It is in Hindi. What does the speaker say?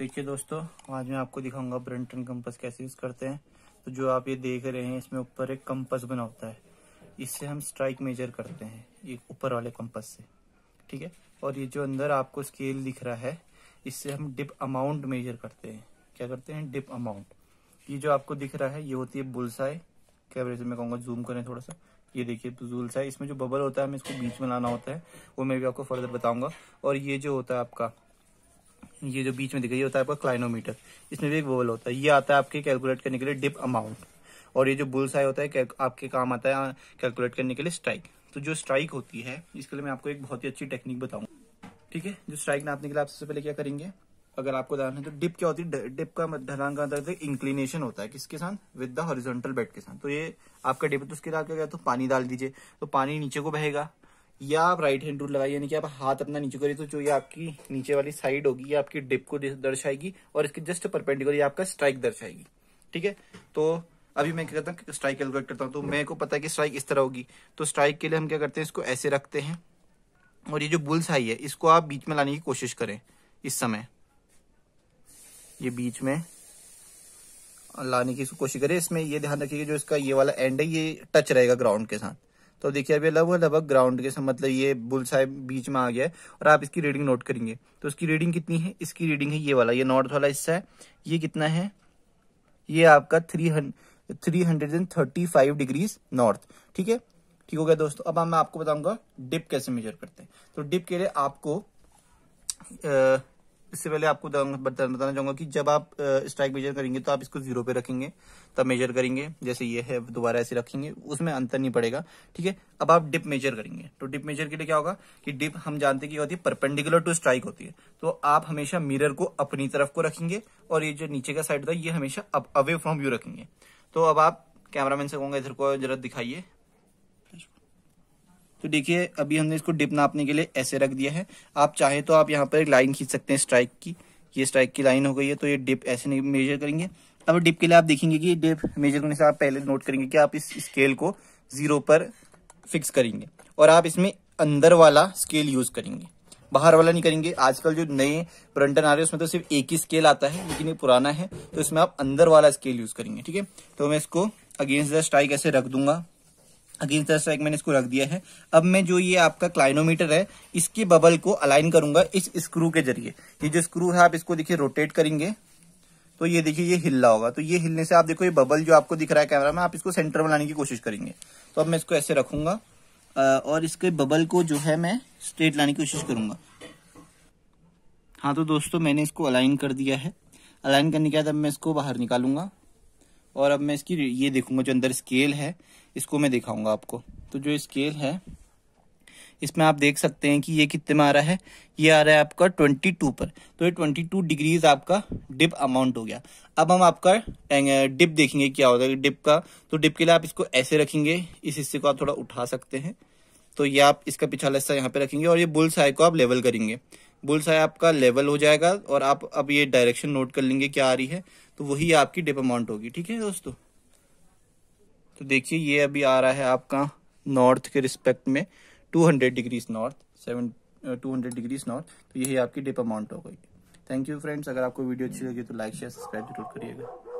तो देखिए दोस्तों आज मैं आपको दिखाऊंगा ब्रिंटन कंपस कैसे यूज करते हैं तो जो आप ये देख रहे हैं इसमें ऊपर एक कंपस बना होता है इससे हम स्ट्राइक मेजर करते हैं ये ऊपर वाले कंपस से ठीक है और ये जो अंदर आपको स्केल दिख रहा है इससे हम डिप अमाउंट मेजर करते हैं क्या करते हैं डिप अमाउंट ये जो आपको दिख रहा है ये होती है बुलसाई कैमरे से मैं कहूँगा जूम करें थोड़ा सा ये देखिए तो बुलसाई इसमें जो बबल होता है हमें इसको बीच में लाना होता है वो मैं भी आपको फर्दर बताऊंगा और ये जो होता है आपका ये जो बीच में दिख रही है होता है आपका क्लाइनोमीटर इसमें भी एक वोवल होता है ये आता है आपके कैलकुलेट करने के लिए डिप अमाउंट और ये जो बुल्स आई होता है आपके काम आता है कैलकुलेट करने के लिए स्ट्राइक तो जो स्ट्राइक होती है इसके लिए मैं आपको एक बहुत ही अच्छी टेक्निक बताऊँ ठीक है जो स्ट्राइक नापने के लिए आप सबसे पहले क्या करेंगे अगर आपको ध्यान है तो डिप क्या होती है डिप का ढलान का अंतर मतलब इंक्लिनेशन होता है किसके साथ विद द हॉरिजॉन्टल बेड के साथ तो ये आपका डिप तो उसके साथ क्या तो पानी डाल दीजिए तो पानी नीचे को बहेगा या आप राइट हैंड रूल लगाइए यानी कि आप हाथ अपना नीचे करिए तो जो ये आपकी नीचे वाली साइड होगी ये आपकी डिप को दर्शाएगी और इसके जस्ट परपेंडिकुलर ये आपका स्ट्राइक दर्शाएगी ठीक है तो अभी मैं क्या करता हूँ स्ट्राइक कैलकुलेट करता हूँ तो मेरे को पता है कि स्ट्राइक इस तरह होगी तो स्ट्राइक के लिए हम क्या करते हैं इसको ऐसे रखते हैं और ये जो बुल्स आई है इसको आप बीच में लाने की कोशिश करें इस समय ये बीच में लाने की कोशिश करें इसमें ये ध्यान रखिएगा जो इसका ये वाला एंड है ये टच रहेगा ग्राउंड के साथ तो देखिए अभी लगभग लगभग ग्राउंड के मतलब ये बुल साहब बीच में आ गया है और आप इसकी रीडिंग नोट करेंगे तो इसकी रीडिंग कितनी है इसकी रीडिंग है ये वाला ये नॉर्थ वाला हिस्सा है ये कितना है ये आपका three hundred three hundred and thirty five degree north ठीक है ठीक हो गया दोस्तों अब मैं आपको बताऊंगा डिप कैसे मेजर करते हैं तो डिप के लिए आपको इससे पहले आपको बताना चाहूंगा कि जब आप स्ट्राइक मेजर करेंगे तो आप इसको जीरो पे रखेंगे तब मेजर करेंगे जैसे ये है दोबारा ऐसे रखेंगे उसमें अंतर नहीं पड़ेगा ठीक है अब आप डिप मेजर करेंगे तो डिप मेजर के लिए क्या होगा कि डिप हम जानते हैं कि होती है परपेंडिकुलर टू स्ट्राइक होती है तो आप हमेशा मिरर को अपनी तरफ को रखेंगे और ये जो नीचे का साइड था ये हमेशा अवे फ्रॉम व्यू रखेंगे तो अब आप कैमरामैन से कहूंगा इधर को जरा दिखाइए तो देखिए अभी हमने इसको डिप नापने के लिए ऐसे रख दिया है आप चाहे तो आप यहाँ पर एक लाइन खींच सकते हैं स्ट्राइक की ये स्ट्राइक की लाइन हो गई है तो ये डिप ऐसे मेजर करेंगे अब डिप के लिए आप देखेंगे कि डिप मेजर करने से आप पहले नोट करेंगे कि आप इस स्केल को जीरो पर फिक्स करेंगे और आप इसमें अंदर वाला स्केल यूज करेंगे बाहर वाला नहीं करेंगे आजकल जो नए ब्रंटन आ रहे हैं उसमें तो सिर्फ एक ही स्केल आता है लेकिन ये पुराना है तो इसमें आप अंदर वाला स्केल यूज करेंगे ठीक है तो मैं इसको अगेंस्ट द स्ट्राइक ऐसे रख दूंगा अगेंस्ट दस रैक मैंने इसको रख दिया है अब मैं जो ये आपका क्लाइनोमीटर है इसके बबल को अलाइन करूंगा इस स्क्रू के जरिए ये जो स्क्रू है आप इसको देखिए रोटेट करेंगे तो ये देखिए ये हिल रहा होगा तो ये हिलने से आप देखो ये बबल जो आपको दिख रहा है कैमरा में आप इसको सेंटर में लाने की कोशिश करेंगे तो अब मैं इसको ऐसे रखूंगा और इसके बबल को जो है मैं स्ट्रेट लाने की कोशिश करूंगा हाँ तो दोस्तों मैंने इसको अलाइन कर दिया है अलाइन करने के बाद अब मैं इसको बाहर निकालूंगा और अब मैं इसकी ये देखूंगा जो अंदर स्केल है इसको मैं दिखाऊंगा आपको तो जो स्केल है इसमें आप देख सकते हैं कि ये कितने में आ रहा है ये आ रहा है आपका 22 पर तो ये 22 डिग्रीज आपका डिप अमाउंट हो गया अब हम आपका डिप देखेंगे क्या होता है डिप का तो डिप के लिए आप इसको ऐसे रखेंगे इस हिस्से को आप थोड़ा उठा सकते हैं तो ये आप इसका पिछला हिस्सा यहाँ पे रखेंगे और ये बुल्स आय को आप लेवल करेंगे बुल्स आय आपका लेवल हो जाएगा और आप अब ये डायरेक्शन नोट कर लेंगे क्या आ रही है तो वही आपकी डिप अमाउंट होगी ठीक है दोस्तों तो देखिए ये अभी आ रहा है आपका नॉर्थ के रिस्पेक्ट में 200 degrees north seven two hundred degrees north तो यही आपकी डिप अमाउंट हो गई थैंक यू फ्रेंड्स अगर आपको वीडियो अच्छी लगी तो लाइक शेयर सब्सक्राइब जरूर करिएगा